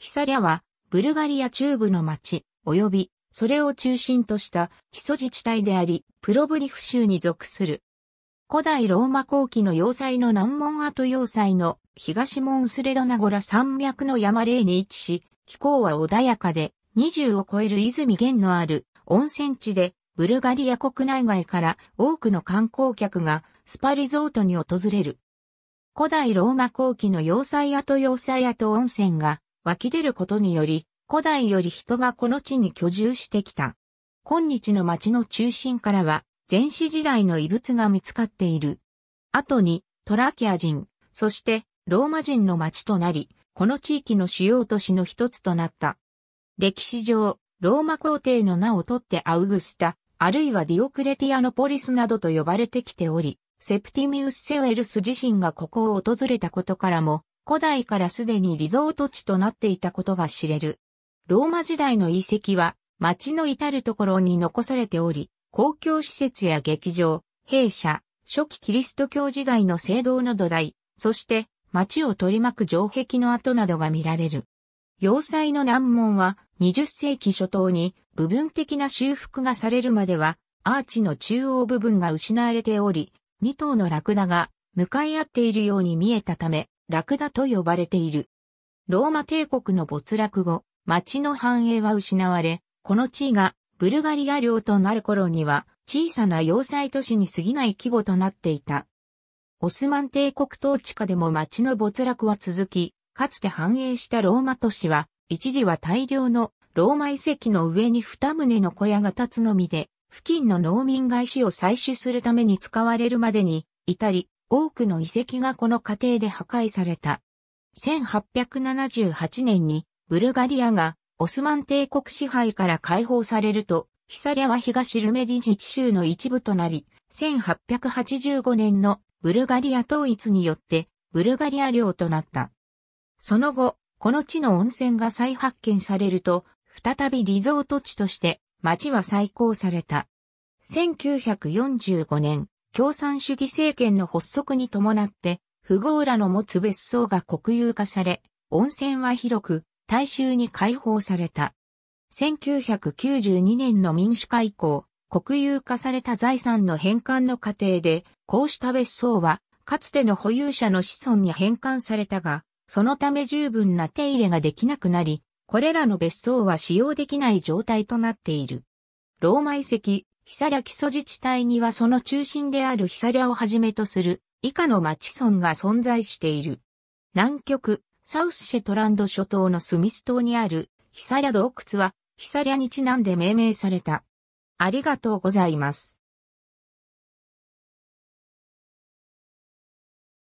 ヒサリャは、ブルガリア中部の町、及び、それを中心とした基礎自治体であり、プロブリフ州に属する。古代ローマ後期の要塞の南門跡要塞の東門スレドナゴラ山脈の山例に位置し、気候は穏やかで、20を超える泉源のある温泉地で、ブルガリア国内外から多くの観光客がスパリゾートに訪れる。古代ローマ後期の要塞跡要塞跡温泉が湧き出ることにより、古代より人がこの地に居住してきた。今日の町の中心からは、前史時代の遺物が見つかっている。後に、トラキア人、そして、ローマ人の町となり、この地域の主要都市の一つとなった。歴史上、ローマ皇帝の名を取ってアウグスタ、あるいはディオクレティアノポリスなどと呼ばれてきており、セプティミウス・セウェルス自身がここを訪れたことからも、古代からすでにリゾート地となっていたことが知れる。ローマ時代の遺跡は町の至るところに残されており、公共施設や劇場、弊社、初期キリスト教時代の聖堂の土台、そして町を取り巻く城壁の跡などが見られる。要塞の難問は20世紀初頭に部分的な修復がされるまではアーチの中央部分が失われており、2頭のラクダが向かい合っているように見えたため、ラクダと呼ばれている。ローマ帝国の没落後、町の繁栄は失われ、この地位がブルガリア領となる頃には小さな要塞都市に過ぎない規模となっていた。オスマン帝国統治下でも町の没落は続き、かつて繁栄したローマ都市は、一時は大量のローマ遺跡の上に二棟の小屋が建つのみで、付近の農民外資を採取するために使われるまでに至り、多くの遺跡がこの過程で破壊された。1878年にブルガリアがオスマン帝国支配から解放されると、ヒサリアは東ルメリ自治州の一部となり、1885年のブルガリア統一によってブルガリア領となった。その後、この地の温泉が再発見されると、再びリゾート地として町は再興された。1945年、共産主義政権の発足に伴って、富豪らの持つ別荘が国有化され、温泉は広く、大衆に開放された。1992年の民主化以降、国有化された財産の返還の過程で、こうした別荘は、かつての保有者の子孫に返還されたが、そのため十分な手入れができなくなり、これらの別荘は使用できない状態となっている。ローマ遺跡、ヒリャ基礎自治体にはその中心であるヒリャをはじめとする以下の町村が存在している。南極、サウスシェトランド諸島のスミス島にあるヒリャ洞窟はヒリャにちなんで命名された。ありがとうございます。